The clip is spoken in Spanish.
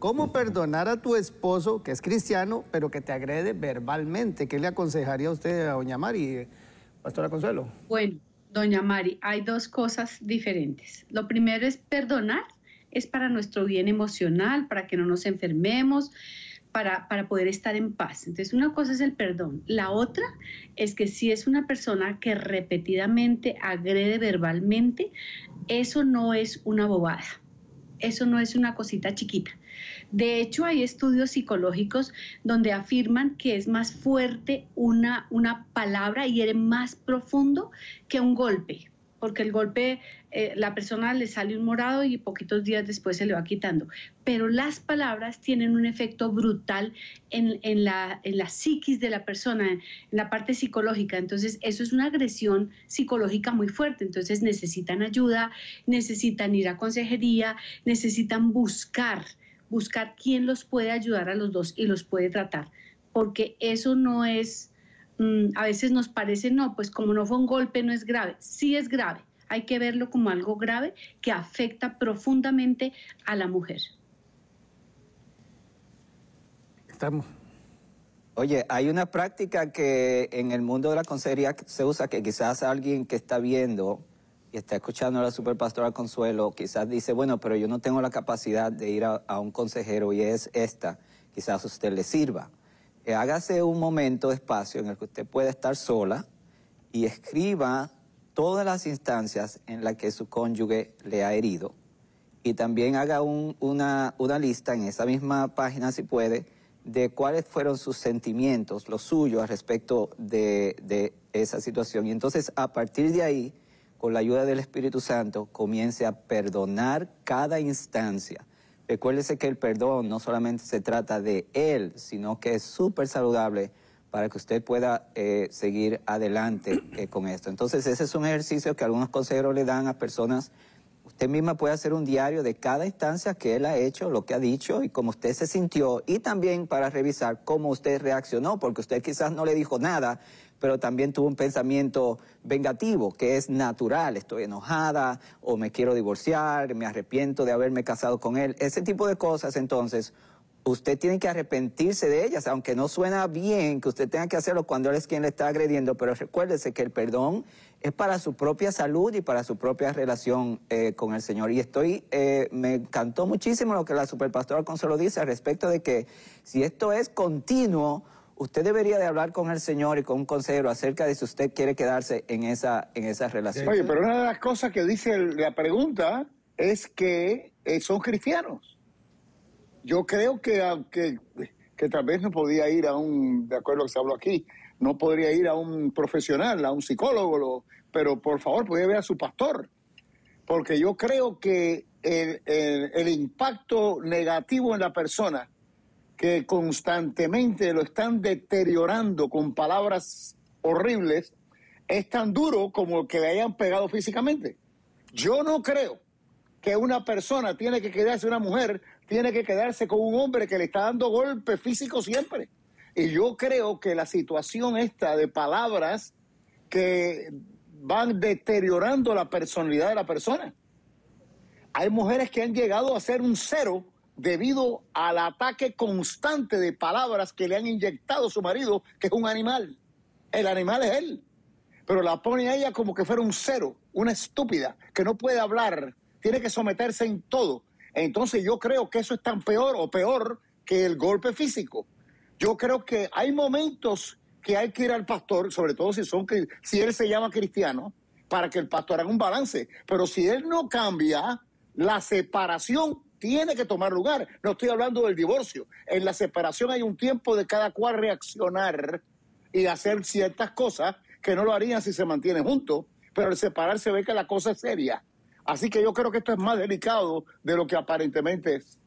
¿Cómo perdonar a tu esposo, que es cristiano, pero que te agrede verbalmente? ¿Qué le aconsejaría a usted a doña Mari, pastora Consuelo? Bueno, doña Mari, hay dos cosas diferentes. Lo primero es perdonar, es para nuestro bien emocional, para que no nos enfermemos, para, para, poder estar en paz. Entonces, una cosa es el perdón. La otra es que si es una persona que repetidamente agrede verbalmente, eso no es una bobada. Eso no es una cosita chiquita. De hecho, hay estudios psicológicos donde afirman que es más fuerte una, palabra y eres más profundo que un golpe porque el golpe, eh, la persona le sale un morado y poquitos días después se le va quitando. Pero las palabras tienen un efecto brutal en, la, en la psiquis de la persona, en la parte psicológica. Entonces, eso es una agresión psicológica muy fuerte. Entonces, necesitan ayuda, necesitan ir a consejería, necesitan buscar, buscar quién los puede ayudar a los dos y los puede tratar, porque eso no es Mm, a veces nos parece, no, pues como no fue un golpe, no es grave. Sí es grave, hay que verlo como algo grave que afecta profundamente a la mujer. Estamos. Oye, hay una práctica que en el mundo de la consejería se usa que quizás alguien que está viendo y está escuchando a la superpastora Consuelo, quizás dice, bueno, pero yo no tengo la capacidad de ir a, un consejero y es esta, quizás usted le sirva. Eh, hágase un momento, de espacio en el que usted pueda estar sola y escriba todas las instancias en las que su cónyuge le ha herido. Y también haga una, lista en esa misma página, si puede, de cuáles fueron sus sentimientos, los suyos, al respecto de esa situación. Y entonces, a partir de ahí, con la ayuda del Espíritu Santo, comience a perdonar cada instancia Recuérdese que el perdón no solamente se trata de él, sino que es súper saludable para que usted pueda eh, seguir adelante eh, con esto. Entonces, ese es un ejercicio que algunos consejeros le dan a personas Usted misma puede hacer un diario de cada instancia que él ha hecho, lo que ha dicho y cómo usted se sintió y también para revisar cómo usted reaccionó, porque usted quizás no le dijo nada, pero también tuvo un pensamiento vengativo, que es natural, estoy enojada o me quiero divorciar, me arrepiento de haberme casado con él, ese tipo de cosas entonces. Usted tiene que arrepentirse de ellas, aunque no suena bien que usted tenga que hacerlo cuando él es quien le está agrediendo, pero recuérdese que el perdón es para su propia salud y para su propia relación eh, con el Señor. Y estoy, eh, me encantó muchísimo lo que la superpastora Consuelo dice al respecto de que si esto es continuo, usted debería de hablar con el Señor y con un consejero acerca de si usted quiere quedarse en esa, en esa relación. Oye, pero una de las cosas que dice la pregunta es que eh, son cristianos. Yo creo que, que, que, tal vez no podía ir a un, de acuerdo a lo que se habló aquí, no podría ir a un profesional, a un psicólogo, pero por favor puede ver a su pastor, porque yo creo que el, el, impacto negativo en la persona, que constantemente lo están deteriorando con palabras horribles, es tan duro como que le hayan pegado físicamente. Yo no creo que una persona tiene que quedarse, una mujer tiene que quedarse con un hombre que le está dando golpes físicos siempre. Y yo creo que la situación esta de palabras que van deteriorando la personalidad de la persona. Hay mujeres que han llegado a ser un cero debido al ataque constante de palabras que le han inyectado a su marido, que es un animal. El animal es él. Pero la pone a ella como que fuera un cero, una estúpida, que no puede hablar, tiene que someterse en todo. Entonces yo creo que eso es tan peor o peor que el golpe físico. Yo creo que hay momentos que hay que ir al pastor, sobre todo si, son, si él se llama cristiano, para que el pastor haga un balance. Pero si él no cambia, la separación tiene que tomar lugar. No estoy hablando del divorcio. En la separación hay un tiempo de cada cual reaccionar y hacer ciertas cosas que no lo harían si se mantienen juntos. Pero al separarse ve que la cosa es seria. Así que yo creo que esto es más delicado de lo que aparentemente es.